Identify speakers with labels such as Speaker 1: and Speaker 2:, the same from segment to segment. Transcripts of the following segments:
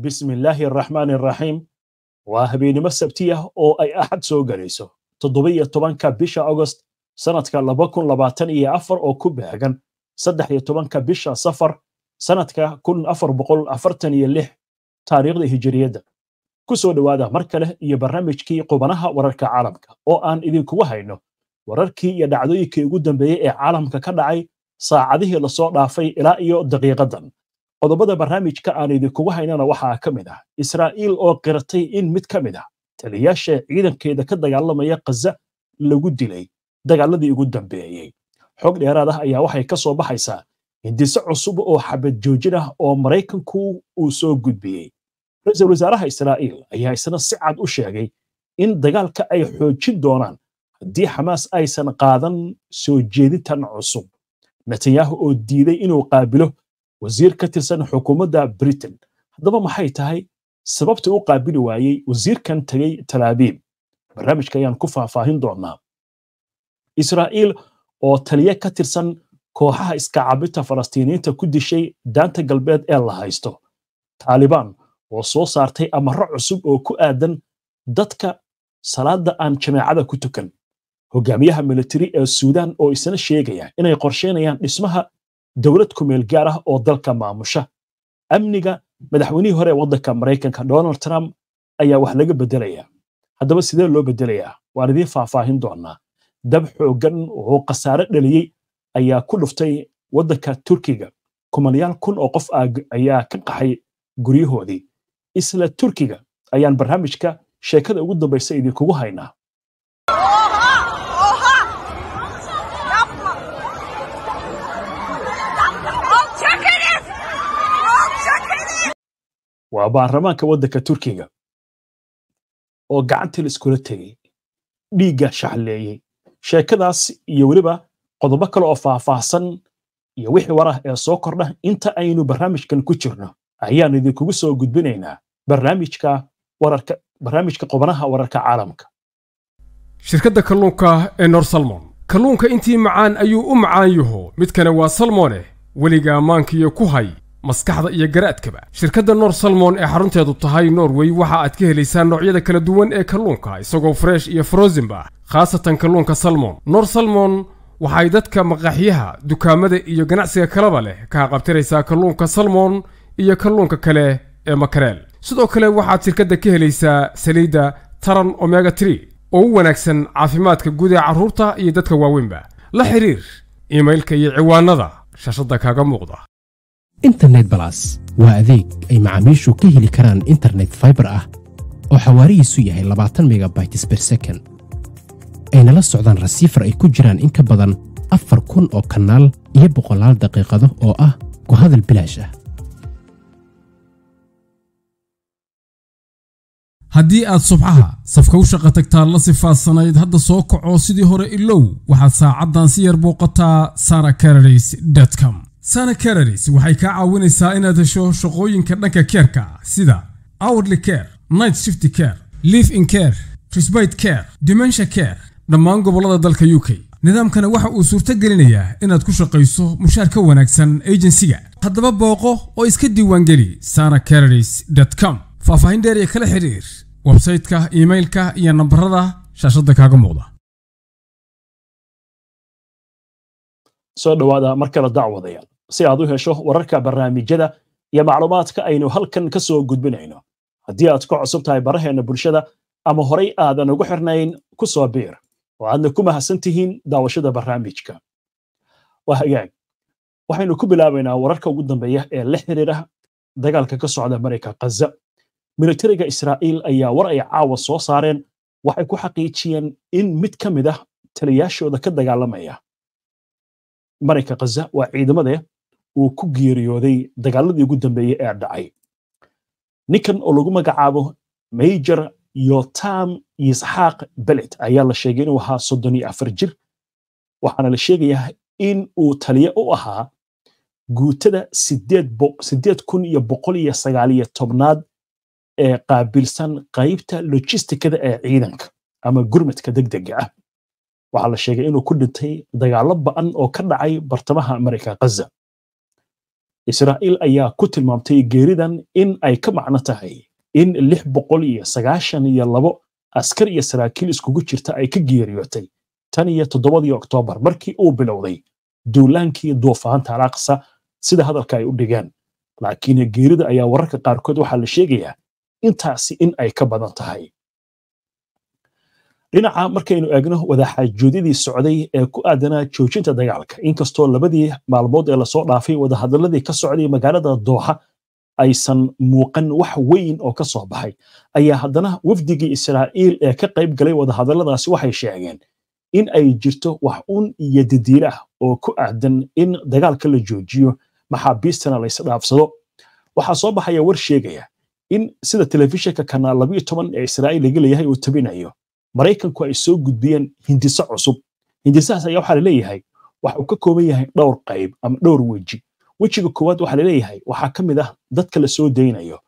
Speaker 1: bismillaahi araxmaani araxiim waa habeenimo sabti ah oo ay axad soo galayso toddobiyo tobanka bisha agost sannadka laba kun labaatan iyo afar oo ku baagan saddex iyo tobanka bisha safar sannadka kun afar boqol afartan iyo lix taariikhda hijiriyadda ku soo dhowaada mar kale iyo barnaamijkii qubanaha wararka caalamka oo aan idinkugu hayno wararkii iyo dhacdooyinkii ugu dambeeyey ee caalamka ka dhacay saacadihii lasoo dhaafay ilaa iyo daqiiqadan qodobada barnaamijka aan idinkuga haynana waxaa ka mid ah israa'iil oo qirtay in mid ka mid ah taliyaasha ciidankeeda ka dagaalamaya khaza lagu dilay dagaaladii ugu dambeeyey xog dheeraad ah ayaa waxay ka soo baxaysaa hindise cusub oo xabad joojin ah oo maraykanku uu soo gudbiyey ra-iisul wasaaraha israa'iil ayaa isna si cad u sheegay in dagaalka ay xoojin doonaan haddii xamaas aysan qaadan soo jeedintan cusub netanyahu oo diiday inuu qaabilo wasiir ka tirsan xukuumadda britain haddaba maxay tahay sababta u qaabili waayey wasiirkan tegey talaabiib barnaamijka ayaan ku faahfaahin doonaa israa'iil oo taliye ka tirsan kooxaha iskacabinta falastiiniyiinta ku dishay daanta galbeed ee la haysto taalibaan oo soo saartay amaro cusub oo ku aadan dadka salaadda aan jameecada ku tukan hogaamiyaha militari ee suudaan oo isna sheegaya inay qorsheynayaan dhismaha dowlad kumeel gaar ah oo dalka maamusha amniga madaxweynihii hore ee waddanka maraykanka donald trump ayaa wax laga beddelaya haddaba sidee loo bedelayaa waan idiin faahfaahin doonaa dab xooggan oo khasaare dhaliyey ayaa ku dhuftay waddanka turkiga kumanayaal kun oo qof ayaa ka qaxay guryahoodii isla turkiga ayaan barnaamijka sheekada ugu dambaysa idinkugu haynaa waa baarlamaanka waddanka turkiga oo gacantii la iskula tegey dhiigga shahleeyey sheekadaas iyo weliba qodobo kale oo faahfaahsan iyo wixii war ah ee soo kordha inta aynu barnaamijkan ku jirno ayaanu idinkugu soo
Speaker 2: gudbinaynaa barnaamijka
Speaker 1: wararka barnaamijka qobanaha wararka caalamka
Speaker 2: shirkadda kalluunka ee nor salmon kalluunka intii macaan ayuu u macaan yaho midkana waa salmooneh weliga ammaankiiyo ku hay maskaxda iyo garaadkaba shirkadda noor salmon ee xarunteedu tahay norway waxa aad ka helaysaa noocyada kala duwan ee kalluunka isagoo fresh iyo frosinba khaasatan kalluunka salmon noor salmon waxay dadka maqaxyaha dukaamada iyo ganacsiga kalaba leh ka qabtiraysaa kalluunka salmon iyo kalluunka kale ee makareel sidoo kale waxaad shirkadda ka helaysaa saliidda taran omega tree oo u wanaagsan caafimaadka guud ee carruurta iyo dadka waaweynba la xiriir iimailka iyo ciwaanada shashadda kaaga muuqda internet balas waa adeeg ay macaamiishu ka heli karaan internet faibar ah oo xawaarihiisu yahay labaatan megabytes ber second ayna la socdaan rasiifar ay ku jiraan in ka badan afar kun oo kanaal iyo boqolaal daqiiqado oo ah ku hadal bilaash ah haddii aad subxaha safka u shaqo tagtaa la sifaasanayd hadda soo kaco sidii hore ilow waxaad saacaddan si yar booqataa sara carays com sana cararis waxay kaa caawinaysaa inaad hesho shaqooyinka dhanka keerka ah sida hourly care night shifty care live in care trisbite care dimensha care dhammaan gobollada dalka u k nidaamkana waxa uu suurto gelinayaa inaad ku shaqayso mushaar ka wanaagsan ejensiga haddaba booqo oo iska diiwaangeli sana cararis com faahfaahin dheer iyo kala xidhiir websayteka imailka iyo nambarada shaashadda kaaga muuqda
Speaker 1: soo dhawaada mar kale dacwadayaal si aad u hesho wararka barnaamijyada iyo macluumaadka aynu halkan kasoo gudbinayno haddii aad ku cusub tahay baraheenna bulshada ama horay aadan ugu xirnayn ku soo biir oo aadna ku mahadsan tihiin daawashada barnaamijka waa hagaag waxaynu ku bilaabaynaa wararka ugu dambeeya ee la xiriira dagaalka ka socda marayka khaza militariga israa'iil ayaa war ay caawa soo saareen waxay ku xaqiijiyeen in mid ka mid ah taliyaashooda ka dagaalamaya marayka khaza waa ciidamadee uu ku geeriyooday dagaaladii ugu dambeeyey ee dhacay ninkan oo lagu magacaabo major yotam isxaaq belet ayaa la sheegay inuu ahaa soddon iyo afar jir waxaana la sheegayaa in uu taliye u ahaa guutada sideed kun iyo boqol iyo sagaaliyo tobnaad ee qaabilsan qaybta logisticada ee ciidanka ama gurmadka deg dega ah waxaa la sheegay inuu ku dhintay dagaalo ba'an oo ka dhacay bartamaha mareykan ghaza israa'iil ayaa ku tilmaamtay geeridan in ay ka macno tahay in lix boqol iyo sagaashan iyo labo askar iyo saraakiil iskugu jirta ay ka geeriyootay tan iyo toddobadii oktoobar markii uu bilowday duulaankii duufaanta alaqsa sida hadalka ay u dhigeen laakiin geerida ayaa wararka qaarkood waxaa la sheegayaa intaasi in ay ka badan tahay dhinaca markaynu eegno wadaxaajoodidii socday ee ku aadanaa joojinta dagaalka inkastoo labadii maalmood ee lasoo dhaafay wadahadaladii ka socday magaalada dooxa aysan muuqan wax weyn oo ka soo baxay ayaa haddana wafdigii israa'iil ee ka qayb galay wadahadalladaasi waxay sheegeen in ay jirto wax un iyo didiil ah oo ku aadan in dagaalka la joojiyo maxaabiistana laysdhaafsado waxaa soo baxaya war sheegaya in sida telefishinka kanaal labiyo toban ee israa'iil laga leeyahay uu tabinayo maraykanku ay soo gudbiyeen hindiso cusub hindisahaas ayaa waxaa laleeyahay waxa uu ka kooban yahay dhowr qayb ama dhowr weji wejiga koowaad waxaa laleeyahay waxaa ka mid ah dadka la daynayo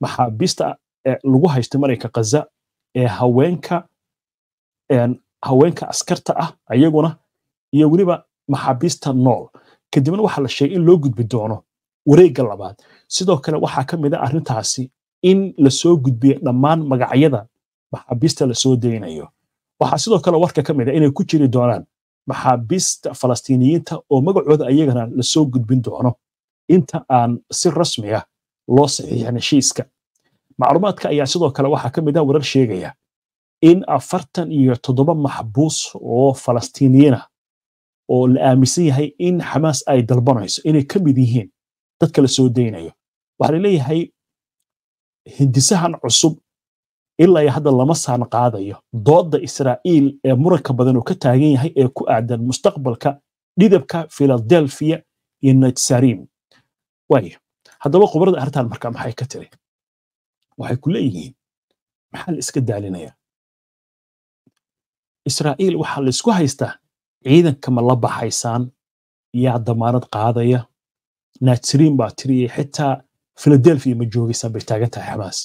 Speaker 1: maxaabiista lagu haysta marayka khaza ee haweenka haweenka askarta ah ayaguna iyo weliba maxaabiista nool kadibna waxaa la sheegay in loo gudbi doono wareegga labaad sidoo kale waxaa ka mid ah arrintaasi in la gudbiyo dhammaan magacyada maxaabiista lasoo daynayo waxaa sidoo kale warka ka mid a ah inay ku jiri doonaan maxaabiista falastiiniyiinta oo magacooda ayagana lasoo gudbin doono inta aan si rasmi ah loo saxiixin heshiiska macluumaadka ayaa sidoo kale waxaa ka mid ah warar sheegaya in afartan iyo toddoba maxbuus oo falastiiniyiinah oo la aaminsan yahay in xamaas ay dalbanayso inay ka mid yihiin dadka lasoo soo daynayo waxaa laleeyahay hindisahan cusub ilaa iyo hadda lama saan qaadayo dooda israa'iil ee muranka badan oo ka taagan yahay ee ku aadan mustaqbalka dhidabka philadelphia iyo netsarim waayo haddaba khubarada arrintan marka maxay ka tiri waxay ku leeyihiin maxaa la iska daalinayaa israa'iil waxaa la haystaa ciidanka ma la baxaysaan yaa damaanad qaadaya natsariim baa tiri iyo xitaa philadelphia ma joogaysaan bay taagan tahay xamaas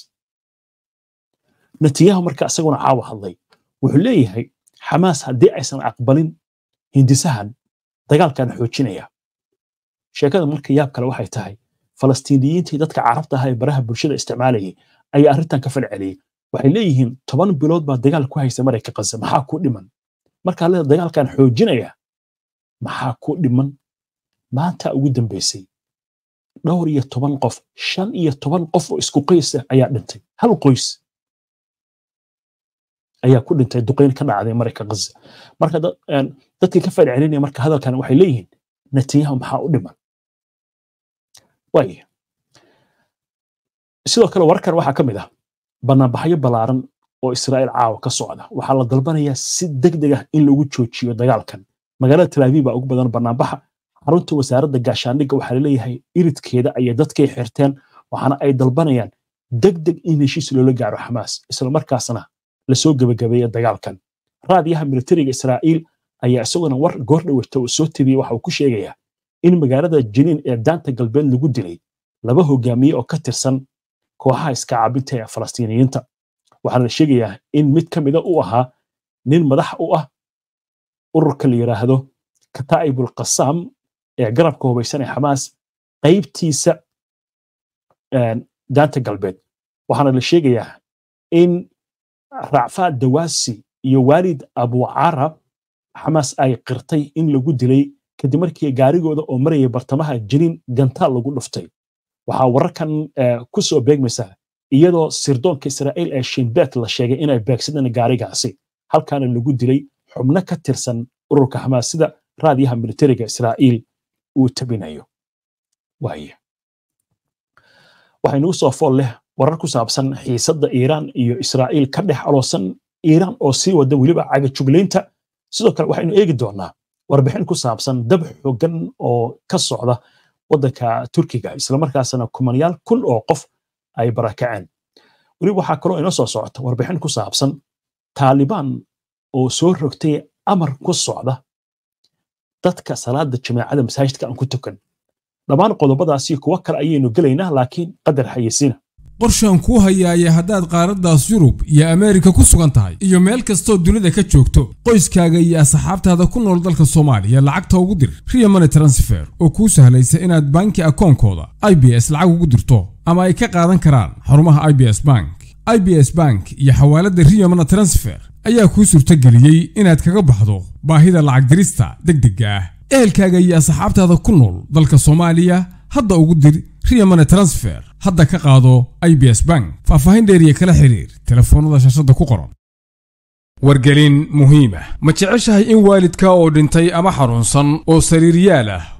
Speaker 1: natiyaha marka isaguna caawa hadlay wuxuu leeyahay xamaas haddii aysan aqbalin hindisahan dagaalkan xoojinaya sheekada marka yaab kale waxay tahay falastiiniyiintii dadka carabta aha ee baraha bulshada isticmaalayay ayaa arrintan ka falceliyey waxay leeyihiin toban bilood baa dagaal ku haysa marayka qase maxaa ku dhiman markaa le dagaalkan xoojinaya maxaa ku dhiman maanta ugu dambaysay dhowr iyo toban qof shan iyo toban qof oo isku qoysa ah ayaa dhintay hal qoys ayaa ku dhintay duqeyn ka dhacday marayka ghaza marka dadkii ka fadhi celinaya marka hadalkan waxay leeyihiin netanyahu maxaa u dhiman sidoo kale wararkan waxaa ka mid ah banaanbaxyo ballaaran oo israa'iil caawa ka socda waxaa la dalbanayaa si deg deg ah in lagu joojiyo dagaalkan magaalada talaabiib baa ugu badan banaanbaxa xarunta wasaaradda gaashaandhigga waxaa laleeyahay iridkeeda ayay dadkay xirteen waxaana ay dalbanayaan deg deg in heshiis loola gaaro xamaas isla markaasna lasoo gebagabeeya dagaalkan raadiyaha militariga israa'iil ayaa isaguna war goordhawirta uu soo tebiyey waxa uu ku sheegayaa in magaalada jiniin ee daanta galbeed lagu dilay laba hogaamiye oo ka tirsan kooxaha iskacaabinta ee falastiiniyiinta waxaana la sheegayaa in mid ka mida u ahaa nin madax u ah ururka la yidhaahdo kataa'ibulqasaam ee garabka hubaysan ee xamaas qaybtiisa daanta galbeed waxaana la sheegayaa in raacfaa dawasi iyo waalid carab xamaas ay qirtay in lagu dilay kadib markii gaarigooda oo marayay bartamaha jiniin gantaal lagu dhuftay waxaa wararkan eh, ku soo beegmaysaa iyadoo sirdoonka israa'iil ee shinbeet la sheegay inay beegsadeen gaarigaasi halkaana lagu dilay xubno ka tirsan ururka xamaas sida raadiyaha militariga israa'iil uu tabinayo waxay nagu soo fool leh warar ku saabsan xiisadda iiraan iyo israa'iil ka dhex aloosan iiraan oo sii wada weliba cagajuglaynta sidoo kale waxaynu eegi doonaa warbixin ku saabsan dab xooggan oo ka socda waddanka turkiga islamarkaasna kumanayaal kun oo qof ay barakaceen weliba waxaa kaloo inoo soo socota warbixin ku saabsan taalibaan oo soo rogtay amar ku socda dadka salaada jamaacada masaajidka aan ku tukan dhammaan qodobadaasi kuwo kale ayaynu gelaynaa laakiin qadar xayeysiina
Speaker 2: qorshaan kuu hayaaya haddaad qaaraddaas yurub iyo ameerika ku sugan tahay iyo meel kastoo dunida ka joogto qoyskaaga iyo asxaabtaada ku nool dalka soomaaliya lacagta ugu dir riya transfer oo kuu sahlaysa inaad banki akoonkooda i b s lacag ugu dirto ama ay ka qaadan karaan xarumaha i b s bank i b s bank iyo xawaaladda riya transfer ayaa kuu suurtageliyey inaad kaga baxdo baahida lacag dirista deg degga ah ehelkaaga iyo asxaabtaada ku nool dalka soomaaliya hadda ugu dir riya transfer hadda ka qaado i b s bank faahfaahin dheeriya kala xiriir telefoonada shaashadda ku qoran wargelin muhiima ah. ma jeceshahay in waalidka oo dhintay ama xanuunsan oo sariiryaal ah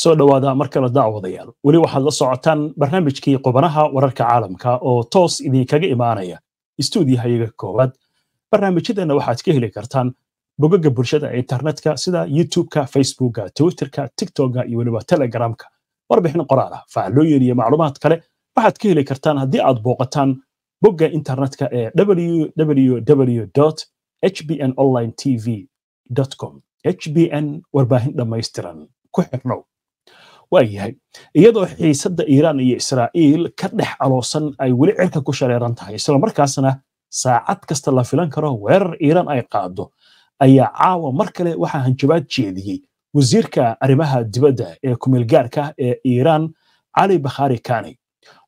Speaker 1: soo dhowaada mar kale daawadayaal weli waxaad la socotaan barnaamijkii qubanaha wararka caalamka oo toos idinkaga imaanaya stuudiyahayaga koowaad barnaamijyadeenna waxaad ka heli kartaan bogaga bulshada ee internetka sida youtubeka facebooka twitterka tiktoka iyo weliba telegramka warbixin qoraal ah faallooyin iyo macluumaad kale waxaad ka heli kartaan haddii aad booqataan bogga internetka ee www hbn online tv com n warbaahin dhammaystiran ku xirnow waayahay iyadoo xiisadda iiraan iyo israa'iil ka dhex aloosan ay weli cirka ku shareeran tahay islamarkaasna saacad kasta la filan karo weerar iiraan ay qaado ayaa caawa mar kale waxaa hanjabaad jeediyey wasiirka arrimaha dibadda ee kumeelgaarka ee iiraan cali bakhaari kani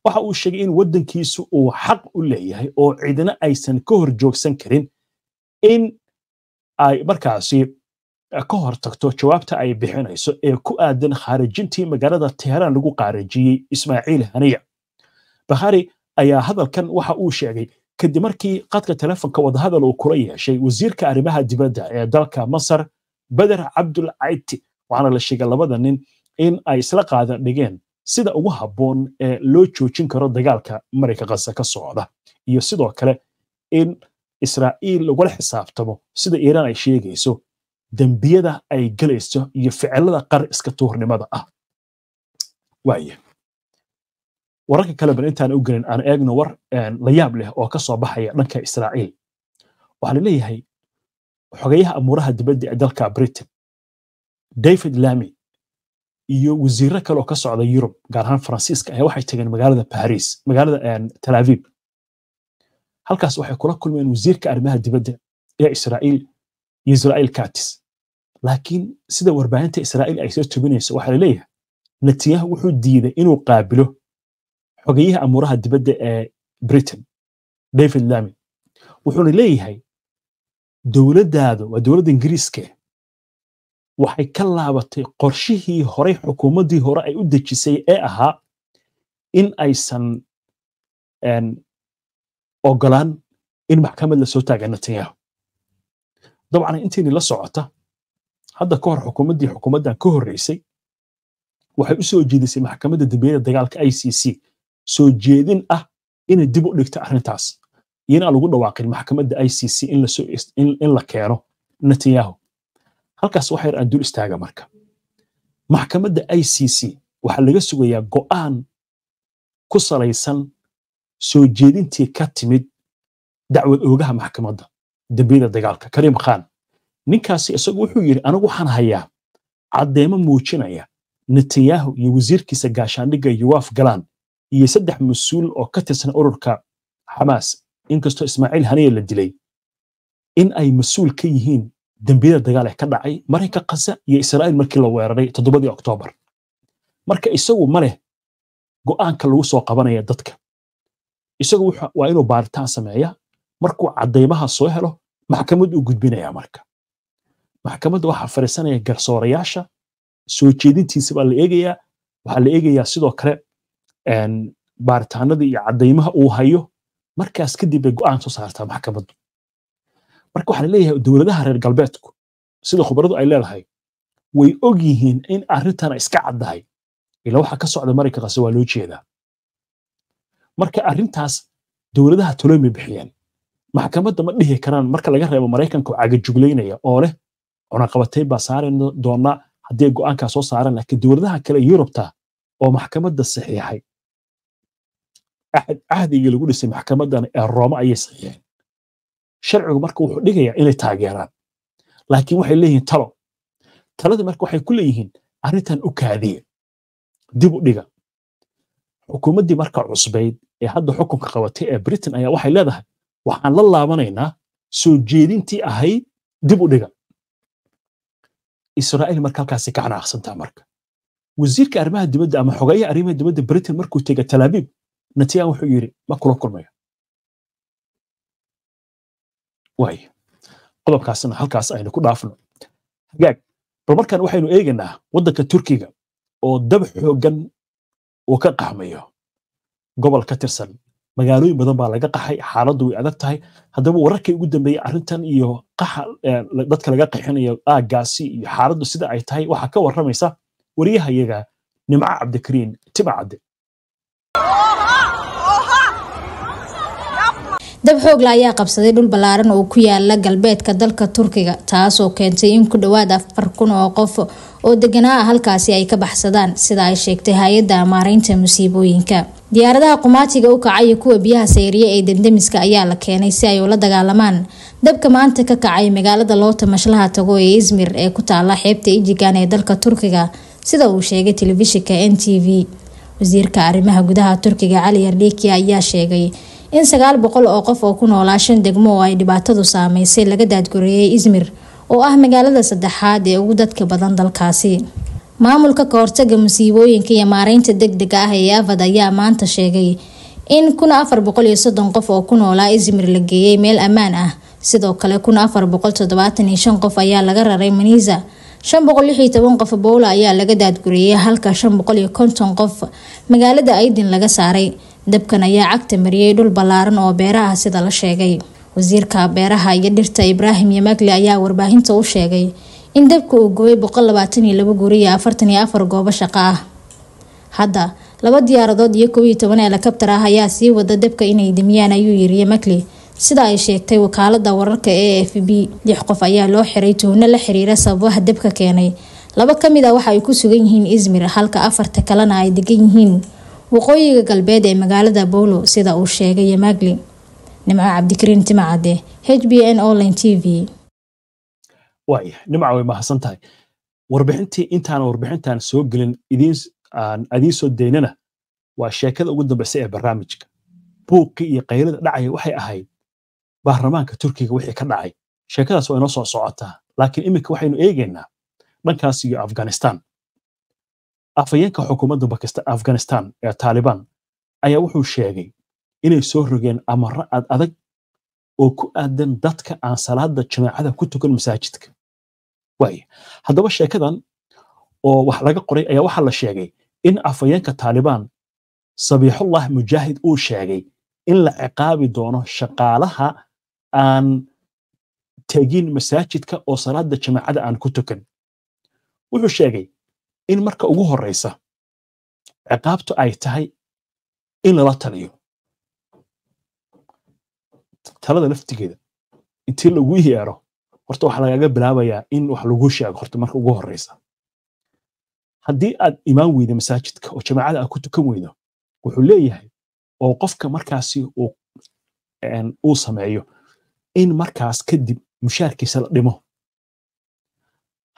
Speaker 1: waxa uu sheegay in waddankiisu uu xaq u leeyahay oo cidna aysan ka hor joogsan karin in ay markaasi ka hor tagto jawaabta ay bixinayso ee ku aadan khaarijintii magaalada teheraan lagu khaarijiyey ismaaciil haniya bakhari ayaa hadalkan waxa uu sheegay kadib markii qadka telefonka wadahadal uu kula yeeshay wasiirka arrimaha dibadda ee dalka masar beder cabdulcayti waxaana la sheegay labada nin in ay isla qaadan dhigeen sida ugu habboon ee loo joojin karo dagaalka marayka qasa ka socda iyo sidoo kale in israa'iil lagula xisaabtamo sida iiraan ay sheegayso dembiyada ay galayso iyo ficilada qari iska tuurnimada ah waaye wararka kaleba intaan u gelin aan eegno war la yaab leh oo ka soo baxaya dhanka israa'iil waxaa la leeyahay xogayaha amuuraha dibadda ee dalka britain david lami iyo wasiiro kale oo ka socda yurub gaar ahaan faransiiska ayaa waxay tageen magaalada bariis magaalada tel aviv halkaas waxay kula kulmeen wasiirka arrimaha dibadda ee israa'iil iyo israa'iil kaatis laakiin sida warbaahinta israa'iil ay soo tubinayso waxaa la leeyahay wuxuu diiday inuu qaabilo xogeyaha amuuraha dibadda ee britain david lamin wuxuuna leeyahay dowladdaadu waa dowladda ingiriiske waxay ka laabatay qorshihii horey xukuumaddii hore ay u dejisay ee ahaa in aysan ogolaan in maxkamad la soo taaga netanyahu dabcan intayni la socota hadda kahor xukuumaddii xukuumaddan ka horreysay waxay u soo jeedisay maxkamadda dambeeyada dagaalka i c c soo jeedin ah inay dib u dhigto arrintaas iyana aan lagu dhawaaqin maxkamadda i c c in la keeno netanyahu halkaas waxa yar aan dul istaaga marka maxkamadda i c c waxaa laga sugayaa go-aan ku salaysan soo jeedintii ka timid dacwad oogaha maxkamadda dambiyada dagaalka karim khan ninkaasi isagu wuxuu yidhi anigu waxaan hayaa caddeemo muujinaya netanyahu iyo wasiirkiisa gaashaandhigga yuwaaf galaan iyo saddex mas-uul oo ka tirsan ururka xamaas inkastoo ismaaciil haniya la dilay in ay mas-uul ka yihiin dembiyada dagaal ee ka dhacay marayka khaza iyo israa'iil markii la weeraray toddobadii oktoobar marka isagu ma leh go'aanka lagu soo qabanaya dadka isagu waa inuu baaritaan sameeya markuu cadaymaha soo helo maxkamad uu gudbinaya marka maxkamadda waxaa fariisanaya garsoorayaasha soo jeedintiisa baa la eegayaa waxaa la eegayaa sidoo kale baaritaanadii iyo cadaymaha uu hayo markaas kadib bay go'aan soo saartaa maxkamaddu marka waxaa leeyahay dowladaha reer galbeedku sida khubaradu ay leedahay way og yihiin in arrintana iska caddahay ilaa waxa ka socda maraykankaasi waa loo jeedaa marka arrintaas dowladaha tolomay bixiyeen maxkamadda ma dhihi karaan marka laga reebo maraykanka oo cagajuglaynaya oo leh cunaqabatayn baa saaran doona haddii go'aankaa soo saaran laakiin dowladaha kale yurubta oo maxkamadda saxiixay cahdigii lagu dhisay maxkamadan ee rooma ayay saxiixeen sharcigu marka wuxuu dhigayaa inay taageeraan laakiin waxay leeyihiin talo talada marka waxay ku leeyihiin arrintan u kaadiya dib u dhiga xukuumaddii marka cusbayd ee hadda xukunka qabatay ee britain ayaa waxay leedahay waxaan la laabanaynaa soo jeedintii ahayd dib u dhiga israa'iil marka halkaasi ka canaaqsantaa marka wasiirka arrimaha dibadda ama xogeeyaha arrimaha dibadda britain markuu tega talaabiib natiyan wuxuu yidhi ma kula kulmaya waayo qodobkaasna halkaas aynu ku dhaafno hagaag bal markan waxaynu eegaynaa waddanka turkiga oo dab xooggan uu ka qaxmayo gobol ka tirsan magaalooyin badan baa laga qaxay xaaladdu way adag tahay haddaba wararkii ugu dambeeyey arrintan iyo qaxa eh, dadka laga qaxinayo aagaasi iyo ah, xaaladdu sida ay tahay waxaa ka warramaysa wariyahayaga nimco cabdikariin tima cabdi
Speaker 3: dab xoogla ayaa qabsaday dhul ballaaran oo ku yaala galbeedka dalka turkiga taasoo keentay in ku dhowaad afar kun oo qof oo deganaa halkaasi ay ka baxsadaan sida ay sheegtay hay-adda maaraynta musiibooyinka diyaaradaha qumaajiga u kacay iyo kuwa biyaha sayriya ee demdemiska ayaa la keenay si ay ula dagaalamaan dabka maanta ka kacay magaalada loota mashlaha tago ee izmir ee ku taala xeebta ijigan ee dalka turkiga sida uu sheegay telefishinka n t v wasiirka arrimaha gudaha turkiga cali hardhekiya ayaa sheegay in sagaal boqol oo qof oo ku noolaa shan degmo oo ay dhibaatadu saameysay laga daadgureeyay izmir oo ah magaalada saddexaad ee ugu dadka badan dalkaasi maamulka kahortaga masiibooyinka iyo maareynta degdega ah ee aafad ayaa maanta sheegay in kuna afar boqol iyo soddon qof oo ku noolaa izmir la geeyay meel ammaan ah sidoo kale kun afar boqol toddobaatan iyo shan qof ayaa laga raray maniisa shan boqol lix toban qof bowla ayaa laga daadguriyay halka shan boqol iyo konton qof magaalada aydin laga saaray dabkan ayaa cagta mariyay dhul ballaaran oo beeraha sida la sheegay wasiirka beeraha iyo dhirta ibraahim yamakli ayaa warbaahinta u sheegay in dabka uu gooyay goobo shaqo ah hadda laba diyaaradood iyo helikabtar ah ayaa sii wada dabka inay dimiyaan ayuu yiri yemakli sida ay sheegtay wakaalada wararka ee f b lix qof ayaa loo xiray tuhno la xiriira sababaha dabka keenay laba kamid a ah waxa ay ku sugan yihiin izmir halka afarta kalena ay degan yihiin waqooyiga galbeed ee magaalada bowlo sida uu sheegay yemagli nimco cabdikariin timacade h b n online t v
Speaker 1: waaya dhinaca way mahadsan tahay warbixintii intaan warbixintaan soo gelin adiin soo daynana waa sheekada ugu dambeysa ee barnaamijka buuqii iyo qaylada dhacaya waxay ahayd baarlamaanka turkiga wixii ka dhacay sheekadaas waa inoo soo socotaa laakiin iminka waxaynu eegaynaa dhankaas iyo afghanistan afhayeenka xukuumadda afghanistan ee taalibaan ayaa wuxuu sheegay inay soo rogeen amaro ad adag oo ku aadan dadka aan salaada jamaacada ku tukan masaajidka waaya haddaba sheekadan oo wax laga qoray ayaa waxaa la sheegay in afhayeenka taalibaan sabiixullah mujaahid uu sheegay in la ciqaabi doono shaqaalaha aan tegin masaajidka oo salaada jamaacada aan ku tukan wuxuu sheegay in marka ugu horeysa ciqaabtu ay tahay in lala taliyo talada laftigeeda intii lagu yeero horta waxaa lagaaga bilaabayaa in wax lagu sheego horta marka ugu horeysa haddii aad imaan weydo masaajidka oo jamaacada aad ku tukan weydo wuxuu leeyahay oo qofka markaasi uu sameeyo in markaas kadib mushaarkiisa la dhimo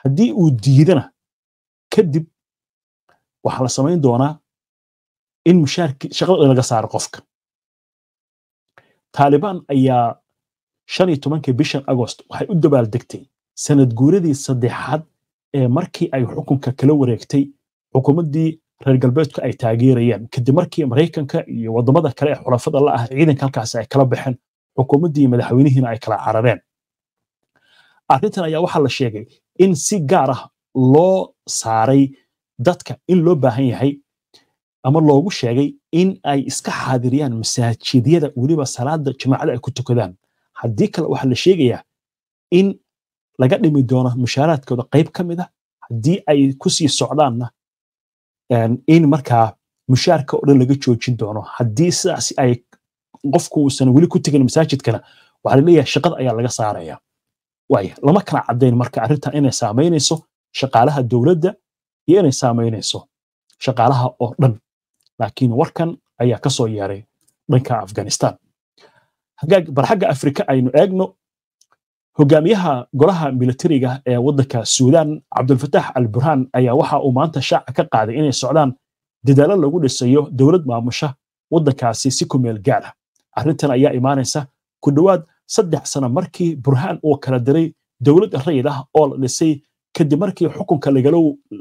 Speaker 1: haddii uu diidana kadib waxaa la samayn doonaa in mushaarkii shaqada laga saaro qofka taalibaan ayaa shan iyo tobankii bishan agost waxay u dabaaldegtay sanad guuradii saddexaad ee markii ay xukunka kala wareegtay xukuumaddii reer galbeedku ay taageerayeen kadib markii maraykanka iyo waddamada kale ee xulafada la ah ciidanka halkaasi ay kala baxeen xukuumaddii madaxweynihiina ay kala carareen arrintan ayaa waxaa la sheegay in si gaar ah loo saaray dadka in loo baahan yahay ama loogu sheegay in ay iska xaadiriyaan masaajidyada weliba salaada jamaacada ay ku tukadaan haddii kale waxaa la sheegayaa in laga dhimi doono mushaaraadkooda qayb ka mid ah haddii ay kusii socdaanna in markaa mushaarka oo dhan laga joojin doono haddii sidaas ay qofku uusan weli ku tegin masaajidkana waxaa la leeyahay shaqada ayaa laga saaraya waaya lama kala caddayn marka arrintan inay saamaynayso shaqaalaha dowladda iyo inay saamaynayso shaqaalaha oo dhan laakiin warkan ayaa kasoo soo yeeray dhanka afghanistan bar xagga afrika aynu eegno hogaamiyaha golaha militariga ah ee waddanka suudan cabdulfataax alburhaan ayaa waxa uu maanta shaaca ka qaaday inay socdaan dadaalo lagu dhisayo dowlad maamusha waddankaasi si ku meel gaara ah. arrintan ayaa imaanaysa ku dhowaad saddex sano markii burhaan uu kala diray dowlad rayid ah oo la dhisay kadib markii xukunka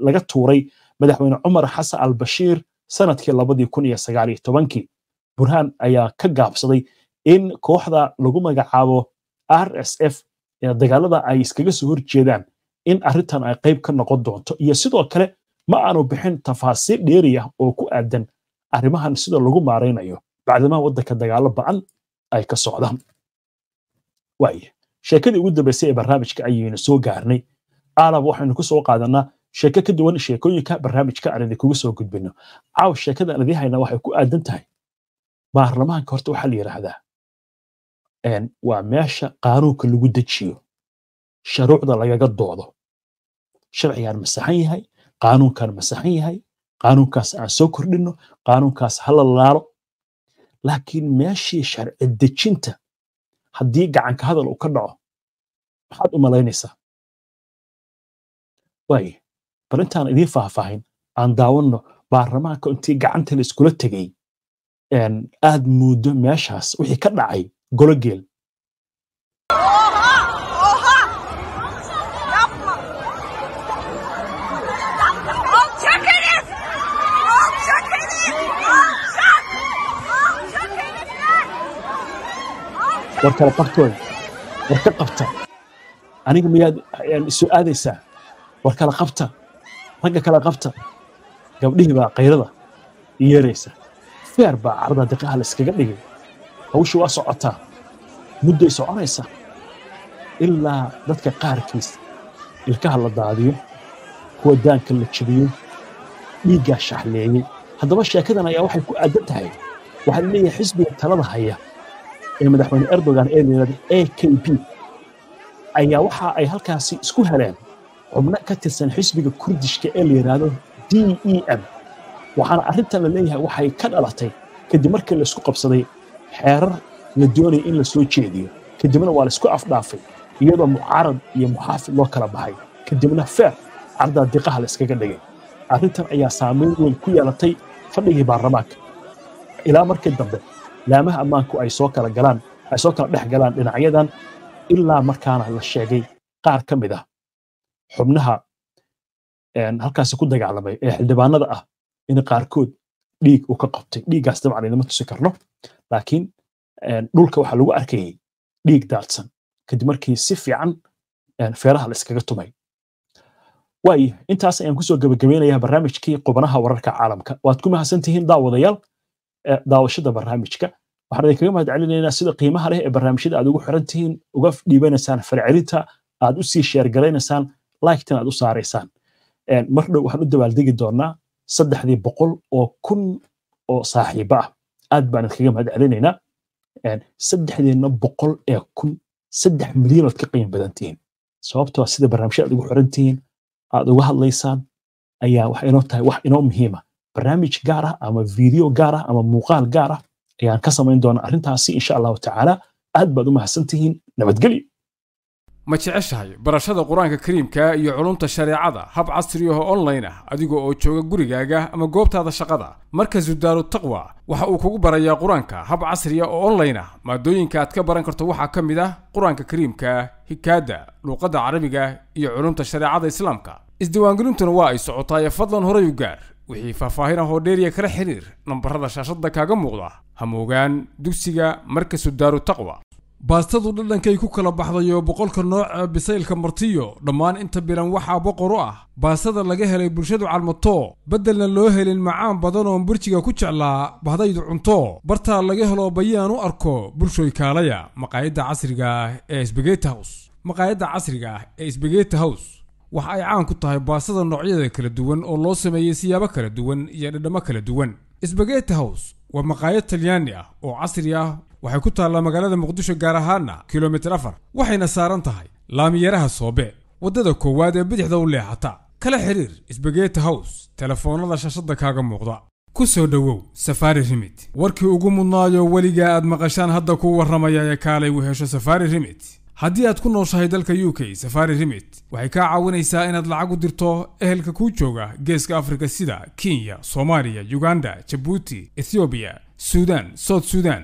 Speaker 1: laga tuuray madaxweyne cumar xasan albashiir sanadkii burhaan ayaa ka gaabsaday in kooxda lagu magacaabo r s f dagaalada ay iskaga soo horjeedaan in arintan ay qayb ka noqon doonto iyo sidoo kale ma aanu bixin tafaasiil dheeriya ah oo ku aadan arrimahan sida lagu maaraynayo bacdimaha waddanka dagaalo bacan ay ka socdaan waaye sheekadii ugu dambaysay ee barnaamijka ayaynu soo gaarnay aalab waxaynu ku qaadanaa sheeko ka duwan sheekooyinka barnaamijka aan idinkugu soo gudbino caaw sheekada idiin haynaa waxay ku aadan tahay baarlamaanka horta waxaa la yidhaahdaa waa meesha qaanuunka lagu dejiyo sharuucda lagaga doodo sharcigaan masaxan yahay qaanuunkaan masaxan yahay qaanuunkaas aan soo kordhino qaanuunkaas ha la laalo laakiin meeshii sharci dejinta haddii gacanka hadal uu ka dhaco maxaad u malaynaysaa waaye bal intaan idiin faahfaahin aan daawanno baarlamaanka intii gacanta la iskula tegey aad muuddo meeshaas wixii ka dhacay Gologeel.
Speaker 2: War kala bartooda. War ka qabta.
Speaker 1: Aniga miyaad isu aadaysaa? War kala qabta. Ragga kala qabta. Gabdhihii baa kayrada i yeeraysa. Feer baa carada diqaha la iskaga dhigay hawshu waa socotaa mudday soconaysa ilaa dadka qaarkiis ilkaha la daadiyo kuwa daanka la jabiyo dhiiggaa shaxleeyey haddaba sheekadan ayaa waxay ku aadan tahay waxaa leeyahay xisbiga talada haya ee madaxweyne erdogan ee layidhahda a k p ayaa waxa ay halkaasi isku heleen xubno ka tirsan xisbiga kurdishka ee layidhaahdo d e m waxaana arrintan la leeyahay waxay ka dhalatay kadib markii laysku qabsaday xeerar la doonaya in la soo jeediyo kadibna waa laisku afdhaafay iyadoo mucaarad iyo muxaafid loo kala baxay kadibna feer cardaa diqaha layskaga dhigay arrintan ayaa saamayn weyn ku yeelatay fadhigii baarlamaanka ilaa markii dambe laamaha ammaanku ay soo kala galaan ay soo kala dhex galaan dhinacyadan ilaa markaana la sheegay qaar ka mid ah xubnaha halkaasi ku dagaalamay ee xildhibaanada ah in qaarkood dhiig uu ka qabtay dhiiggaas dabcan inama tusi karno laakiin eh, dhulka waxaa lagu arkayay dhiig daadsan kadib markii si fiican eh, feeraha la tumay waayo intaas ayaan kusoo gabagabeynayaa barnaamijkii qubanaha wararka caalamka waad ku mahadsantihiin daawadayaal eh, daawashada barnaamijka waxaan idinkaga mahad celinaynaa sida qiimaha leh ee barnaamijyada aad ugu xiran tihiin uga dhiibanaysaan farcelinta aad u sii sheergaraynaysaan laiktan aad u saaraysaan mar dhow waxaan u dabaaldegi doonaa saddexdii boqol oo kun oo saaxiiba ah aad baan kaga mahad celinaynaa saddexdeena boqol ee kun saddex milyan ood ka qiimo badantihiin tihiin sababtoo ah sida barnaamijyo aad ugu xiran aad uga hadlaysaan ayaa waxa inoo tahay wax inoo muhiima ah. barnaamij gaar ah ama video gaar ah ama muuqaal gaar ah ayaan ka samayn doonaa arrintaasi insha allahu tacaala aad baad u mahadsan tihiin nabadgelyo
Speaker 2: ma jeceshahay barashada qur-aanka kariimka iyo culumta shareecada hab casri ahoo online ah adigoo oo jooga gurigaaga ama goobtaada shaqada markasu sudaalu taqwa waxa uu kugu barayaa qur-aanka hab casriya ah oo online ah maadooyinka aad ka baran karto waxaa ka mid ah qur-aanka kariimka hikaada luuqadda carabiga iyo culumta shareecada islaamka isdiiwaangelintuna waa ay socotaaye fadlan horay u gaar wixii faahfaahin ah oo dheeriya kala xiriir nambarada shaashadda kaaga muuqda hamoogaan dugsiga markasu sudaalu taqwa baastadu dhadhankay ku kala baxday oo boqolka nooca bisaylka martiyo dhammaan inta biran waxaa boqor u ah baastada laga helay bulshadu calmato beddelna loo helin macaan badan oon burjiga ku jeclaa bahdaydu cunto bartaa laga helo bayaan u arko bulshoy kaalaya maqaayadda casriga ah ee sbegeti hows maqaayadda casriga ah ee sbegeti hows waxa ay caan ku tahay baastada noocyada kala duwan oo loo sameeyey siyaabo kala duwan iyo dhadhammo kala duwan sbegeti hows waa maqaayad talyaani ah oo casri ah waxay ku taallaa magaalada muqdisho gaar ahaana kilomitir afar waxayna saaran tahay laamiyaraha soobe waddada koowaad ee bidixda u leexata kala xidhiir sbageti hows telefoonnada shashadda kaaga muuqda ku soo dhowow safaari rimit warkii ugu mudnaayo weligaa aad maqashaan hadda kuu warramaya ee kaalay u hesho safaari rimit haddii aad ku nooshahay dalka u k safari rimit waxay kaa caawinaysaa inaad lacag u dirto ehelka kuu jooga geeska afrika sida kenya soomaaliya uganda jabuuti ethoobiya suudan south suudan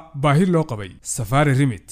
Speaker 2: baahi loo qabay safari remit